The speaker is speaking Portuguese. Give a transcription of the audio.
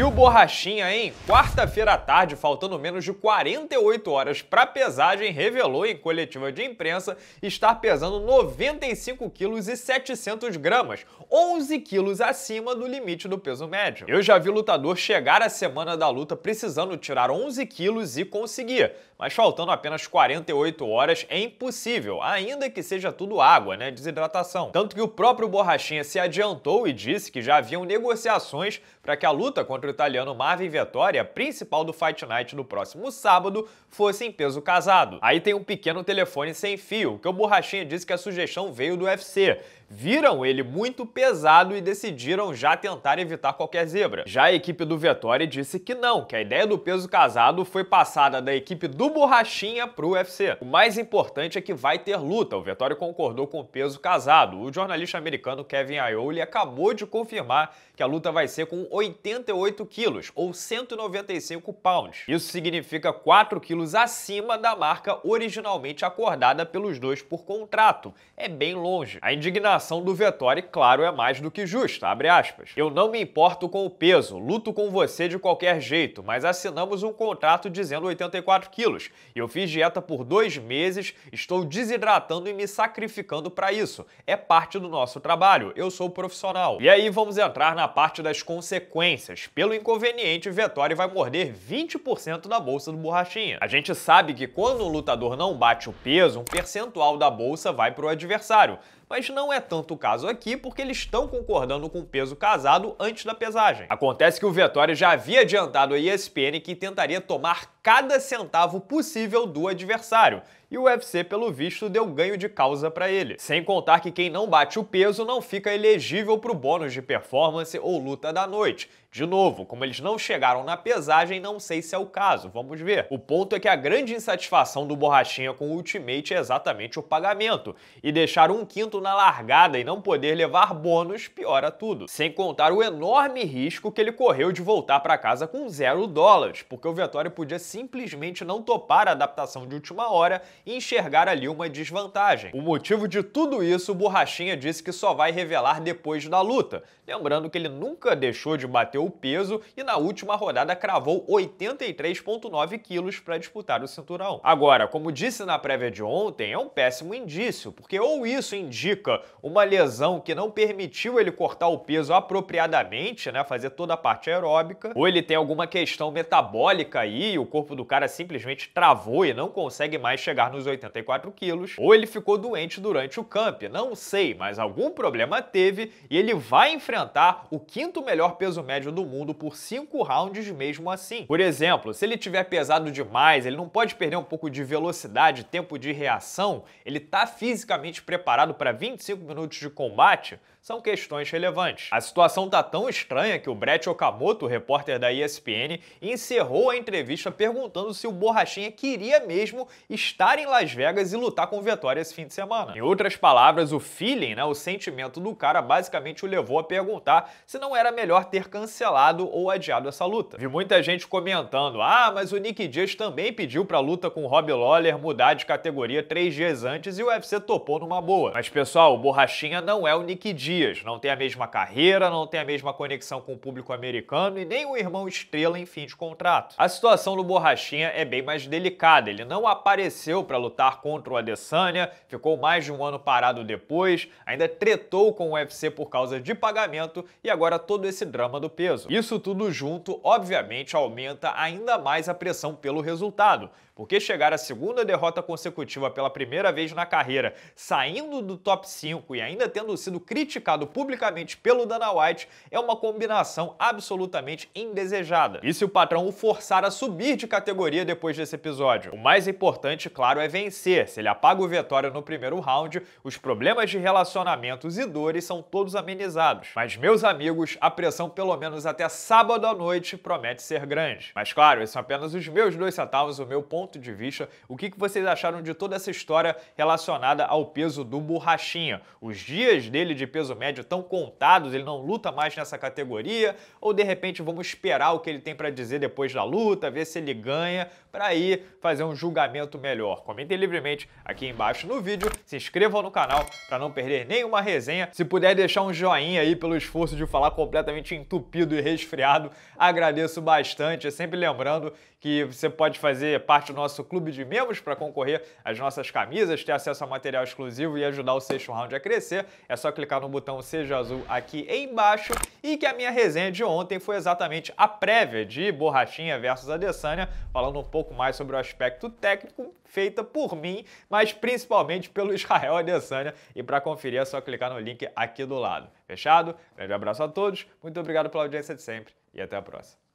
E o Borrachinha, hein? Quarta-feira à tarde, faltando menos de 48 horas para pesagem, revelou em coletiva de imprensa estar pesando 95 quilos e 700 gramas, 11 quilos acima do limite do peso médio. Eu já vi lutador chegar à semana da luta precisando tirar 11 quilos e conseguir, mas faltando apenas 48 horas é impossível, ainda que seja tudo água, né, desidratação. Tanto que o próprio Borrachinha se adiantou e disse que já haviam negociações para que a luta contra o italiano Marvin Vettori, a principal do Fight Night do próximo sábado, fosse em peso casado. Aí tem um pequeno telefone sem fio, que o Borrachinha disse que a sugestão veio do UFC. Viram ele muito pesado e decidiram já tentar evitar qualquer zebra. Já a equipe do Vettori disse que não, que a ideia do peso casado foi passada da equipe do Borrachinha pro UFC. O mais importante é que vai ter luta. O Vettori concordou com o peso casado. O jornalista americano Kevin Ioli acabou de confirmar que a luta vai ser com 88 quilos, ou 195 pounds. Isso significa 4 quilos acima da marca originalmente acordada pelos dois por contrato. É bem longe. A indignação do Vettori, claro, é é mais do que justa, abre aspas. Eu não me importo com o peso, luto com você de qualquer jeito, mas assinamos um contrato dizendo 84 quilos. Eu fiz dieta por dois meses, estou desidratando e me sacrificando para isso. É parte do nosso trabalho, eu sou profissional. E aí vamos entrar na parte das consequências. Pelo inconveniente, Vettori vai morder 20% da bolsa do Borrachinha. A gente sabe que quando um lutador não bate o peso, um percentual da bolsa vai para o adversário mas não é tanto o caso aqui porque eles estão concordando com o peso casado antes da pesagem. Acontece que o Vettori já havia adiantado a ESPN que tentaria tomar cada centavo possível do adversário, e o UFC, pelo visto, deu ganho de causa para ele. Sem contar que quem não bate o peso não fica elegível para o bônus de performance ou luta da noite. De novo, como eles não chegaram na pesagem, não sei se é o caso, vamos ver. O ponto é que a grande insatisfação do Borrachinha com o Ultimate é exatamente o pagamento, e deixar um quinto na largada e não poder levar bônus piora tudo. Sem contar o enorme risco que ele correu de voltar para casa com zero dólares, porque o Vettori podia simplesmente não topar a adaptação de última hora e enxergar ali uma desvantagem. O motivo de tudo isso, o Borrachinha disse que só vai revelar depois da luta. Lembrando que ele nunca deixou de bater o peso e na última rodada cravou 83,9 quilos para disputar o cinturão. Agora, como disse na prévia de ontem, é um péssimo indício, porque ou isso indica uma lesão que não permitiu ele cortar o peso apropriadamente, né, fazer toda a parte aeróbica, ou ele tem alguma questão metabólica aí, o corpo do cara simplesmente travou e não consegue mais chegar nos 84 quilos, ou ele ficou doente durante o camp, não sei, mas algum problema teve e ele vai enfrentar o quinto melhor peso médio do mundo por 5 rounds mesmo assim. Por exemplo, se ele tiver pesado demais, ele não pode perder um pouco de velocidade, tempo de reação, ele tá fisicamente preparado para 25 minutos de combate, são questões relevantes. A situação tá tão estranha que o Brett Okamoto, repórter da ESPN, encerrou a entrevista perguntando se o Borrachinha queria mesmo estar em Las Vegas e lutar com o Vitória esse fim de semana. Em outras palavras, o feeling, né, o sentimento do cara basicamente o levou a perguntar se não era melhor ter cancelado ou adiado essa luta. Vi muita gente comentando: "Ah, mas o Nick Diaz também pediu para a luta com o Rob Lawler mudar de categoria três dias antes e o UFC topou numa boa". Mas pessoal, o Borrachinha não é o Nick Diaz dias. Não tem a mesma carreira, não tem a mesma conexão com o público americano e nem o irmão estrela em fim de contrato. A situação do Borrachinha é bem mais delicada. Ele não apareceu para lutar contra o Adesanya, ficou mais de um ano parado depois, ainda tretou com o UFC por causa de pagamento e agora todo esse drama do peso. Isso tudo junto, obviamente, aumenta ainda mais a pressão pelo resultado, porque chegar à segunda derrota consecutiva pela primeira vez na carreira, saindo do top 5 e ainda tendo sido criticado criticado publicamente pelo Dana White é uma combinação absolutamente indesejada. E se o patrão o forçar a subir de categoria depois desse episódio? O mais importante, claro, é vencer. Se ele apaga o vetório no primeiro round, os problemas de relacionamentos e dores são todos amenizados. Mas, meus amigos, a pressão pelo menos até sábado à noite promete ser grande. Mas, claro, esses são apenas os meus dois centavos, o meu ponto de vista. O que vocês acharam de toda essa história relacionada ao peso do Borrachinha? Os dias dele de peso peso médio tão contados, ele não luta mais nessa categoria, ou de repente vamos esperar o que ele tem para dizer depois da luta, ver se ele ganha, para aí fazer um julgamento melhor. Comentem livremente aqui embaixo no vídeo, se inscrevam no canal para não perder nenhuma resenha. Se puder deixar um joinha aí pelo esforço de falar completamente entupido e resfriado, agradeço bastante. É sempre lembrando que você pode fazer parte do nosso clube de membros para concorrer às nossas camisas, ter acesso a material exclusivo e ajudar o sexto Round a crescer. É só clicar no botão botão Seja Azul aqui embaixo e que a minha resenha de ontem foi exatamente a prévia de Borrachinha versus Adesanya, falando um pouco mais sobre o aspecto técnico feita por mim, mas principalmente pelo Israel Adesanya. E para conferir é só clicar no link aqui do lado. Fechado? Grande abraço a todos, muito obrigado pela audiência de sempre e até a próxima.